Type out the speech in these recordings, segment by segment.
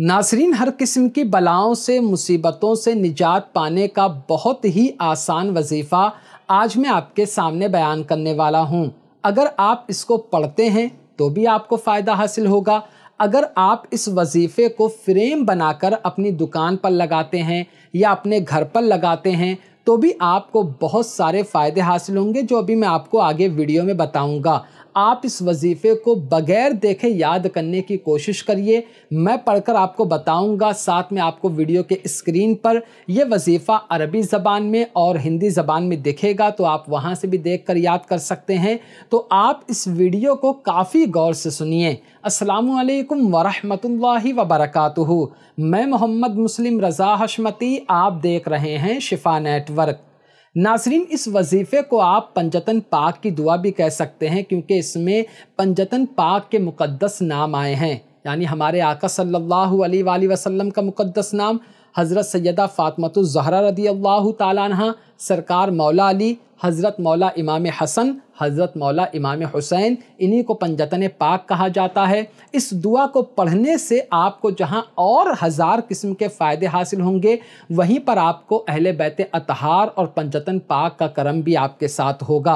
नासरीन हर किस्म की बलाओं से मुसीबतों से निजात पाने का बहुत ही आसान वजीफ़ा आज मैं आपके सामने बयान करने वाला हूँ अगर आप इसको पढ़ते हैं तो भी आपको फ़ायदा हासिल होगा अगर आप इस वजीफ़े को फ्रेम बनाकर अपनी दुकान पर लगाते हैं या अपने घर पर लगाते हैं तो भी आपको बहुत सारे फ़ायदे हासिल होंगे जो अभी मैं आपको आगे वीडियो में बताऊंगा आप इस वजीफ़े को बग़ैर देखे याद करने की कोशिश करिए मैं पढ़कर आपको बताऊंगा साथ में आपको वीडियो के स्क्रीन पर यह वजीफ़ा अरबी ज़बान में और हिंदी ज़बान में दिखेगा तो आप वहाँ से भी देख कर याद कर सकते हैं तो आप इस वीडियो को काफ़ी गौर से सुनिए असलकम वरहमल वबरकू मैं मोहम्मद मुस्लिम रज़ा हशमती आप देख रहे हैं शिफा नेटवर्क नासरीन इस वजीफ़े को आप पंजतन पाक की दुआ भी कह सकते हैं क्योंकि इसमें पंजतन पाक के मुक़दस नाम आए हैं यानी हमारे आका सल्लल्लाहु अलैहि वसल्लम का मुक़दस नाम हज़रत सैदा फ़ातमत ज़हरा रदी अल्लाह ताला सरकार मौला अली हज़रत मौला इमाम हसन हज़रत मौला इमाम हुसैन इन्हीं को पंजतन पाक कहा जाता है इस दुआ को पढ़ने से आपको जहाँ और हज़ार किस्म के फ़ायदे हासिल होंगे वहीं पर आपको अहल बैत अतहार और पंजतन पाक का करम भी आपके साथ होगा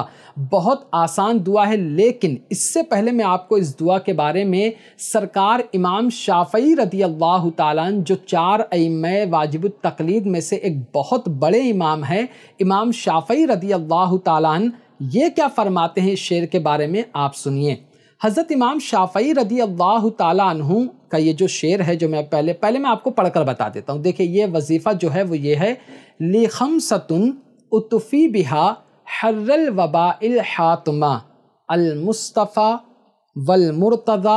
बहुत आसान दुआ है लेकिन इससे पहले मैं आपको इस दुआ के बारे में सरकार इमाम शाफ़ी रदी अल्लाह तालन जो चार अम वाजिब तकलीद में से एक बहुत बड़े इमाम हैं इमाम शाफ़ी रदी अल्लाह रज़ी तालन ये क्या फ़रमाते हैं शेर के बारे में आप सुनिए हज़रत इमाम शाफ़ी रदी अल्लाह तु का ये जो शेर है जो मैं पहले पहले मैं आपको पढ़कर बता देता हूँ देखिए ये वजीफ़ा जो है वो ये है लिखम सतुन उतफ़ी बिहा हर्रल वबाइल हातमा अलमुस्तफ़ा वलमुर्तदा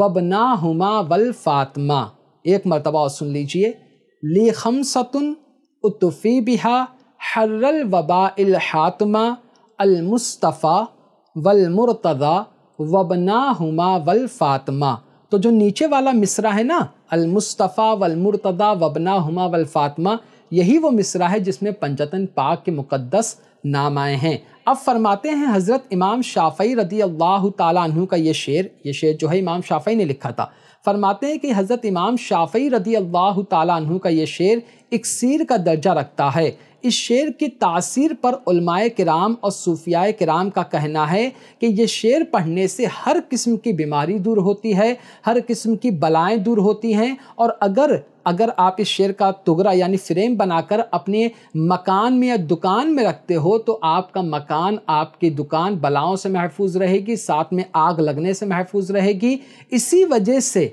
वबना हमा वल फ़ातमा एक मरतबा और सुन लीजिए लिखम सतुन उतफ़ी बिहा हर्रल वबा हातमा अलमुस्तफ़ा वलमरतदा वबना हमा वल फ़ातमा तो जो नीचे वाला मिसरा है ना अलमुस्तफ़ा वलमरतदा वबना हमा वल फ़ातमा यही वो मिसरा है जिसमें पंचतन पाक के मुक़दस नाम आए हैं अब फरमाते हैं हज़रत इमाम शाफ़ी रदी अल्लाह तु का ये शेर ये शेर जो है इमाम शाफ़ी ने लिखा था फरमाते हैं कि हज़रत इमाम शाफ़ी रदी अल्लाह तु का ये शेर इकसीर का दर्जा रखता है इस शेर की तासीर पर उलमाए कराम और सूफियाए कराम का कहना है कि ये शेर पढ़ने से हर किस्म की बीमारी दूर होती है हर किस्म की बलाएं दूर होती हैं और अगर अगर आप इस शेर का तुगरा यानी फ्रेम बनाकर अपने मकान में या दुकान में रखते हो तो आपका मकान आपकी दुकान बलाओं से महफूज रहेगी साथ में आग लगने से महफूज रहेगी इसी वजह से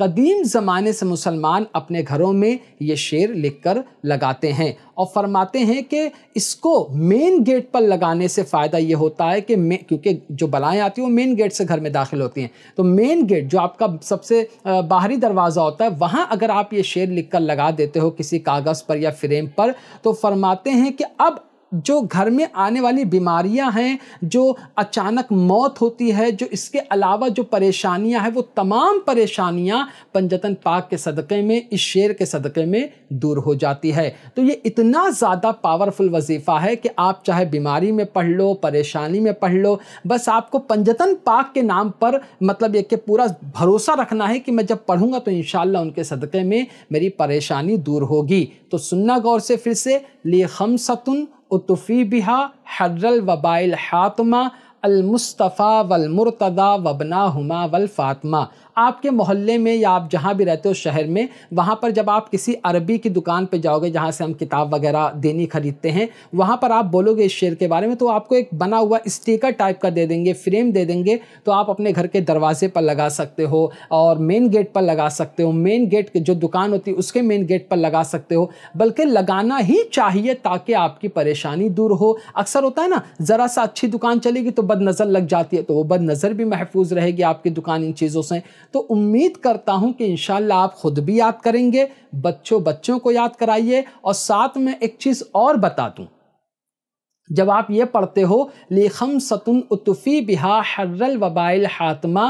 कदीम ज़माने से मुसलमान अपने घरों में ये शेर लिखकर लगाते हैं और फरमाते हैं कि इसको मेन गेट पर लगाने से फ़ायदा ये होता है कि क्योंकि जो बलाएँ आती हैं वो मेन गेट से घर में दाखिल होती हैं तो मेन गेट जो आपका सबसे बाहरी दरवाज़ा होता है वहाँ अगर आप ये शेर लिख कर लगा देते हो किसी कागज़ पर या फ्रेम पर तो फरमाते हैं कि अब जो घर में आने वाली बीमारियां हैं जो अचानक मौत होती है जो इसके अलावा जो परेशानियां हैं वो तमाम परेशानियां पंजतन पाक के सदक़े में इस शेर के सदक़े में दूर हो जाती है तो ये इतना ज़्यादा पावरफुल वजीफ़ा है कि आप चाहे बीमारी में पढ़ लो परेशानी में पढ़ लो बस आपको पंजतन पाक के नाम पर मतलब ये कि पूरा भरोसा रखना है कि मैं जब पढ़ूँगा तो इन उनके सदक़े में मेरी परेशानी दूर होगी तो सुनना गौर से फिर से लिए खम सतुन उतफ़ी बिहा हर्रल वबाइल हातमा अलमुस्तफ़ा वलमरतदा वबना हमा वल फ़ातमा आपके मोहल्ले में या आप जहाँ भी रहते हो शहर में वहाँ पर जब आप किसी अरबी की दुकान पर जाओगे जहाँ से हम किताब वगैरह देनी ख़रीदते हैं वहाँ पर आप बोलोगे इस शेर के बारे में तो आपको एक बना हुआ स्टिकर टाइप का दे देंगे फ्रेम दे देंगे तो आप अपने घर के दरवाजे पर लगा सकते हो और मेन गेट पर लगा सकते हो मेन गेट जो दुकान होती है उसके मेन गेट पर लगा सकते हो बल्कि लगाना ही चाहिए ताकि आपकी परेशानी दूर हो अक्सर होता है ना ज़रा सा अच्छी दुकान चलेगी तो बद नज़र लग जाती है तो वो बद नज़र भी महफूज रहेगी आपकी दुकान इन चीज़ों से तो उम्मीद करता हूँ कि इन आप ख़ुद भी याद करेंगे बच्चों बच्चों को याद कराइए और साथ में एक चीज़ और बता दूँ जब आप ये पढ़ते हो लेखम सतुन उतफ़ी बिहा हर्रल वबाइल हातमा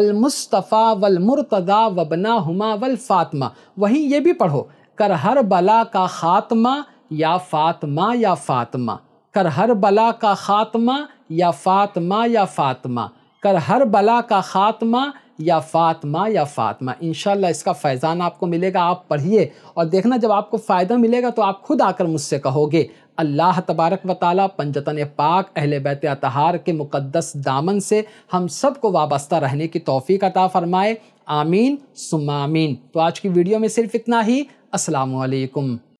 अलमुस्तफ़ा वलमरतदा वबना हुमा वल फ़ातमा वहीं ये भी पढ़ो कर हर बला का ख़ात्मा या फ़ातमा या फ़ातमा कर हर बला का ख़ात्मा या फ़ातमा या फ़ातमा कर हर बला का ख़ात्मा या फ़ातमा या फ़ातमा इन इसका फैज़ान आपको मिलेगा आप पढ़िए और देखना जब आपको फ़ायदा मिलेगा तो आप खुद आकर मुझसे कहोगे अल्लाह तबारक व ताली पंजतन पाक अहल बैत अतहार के मुक़दस दामन से हम सब को वाबस्ता रहने की तोफ़ी अता फ़रमाए आमीन सुमामीन तो आज की वीडियो में सिर्फ़ इतना ही असलकम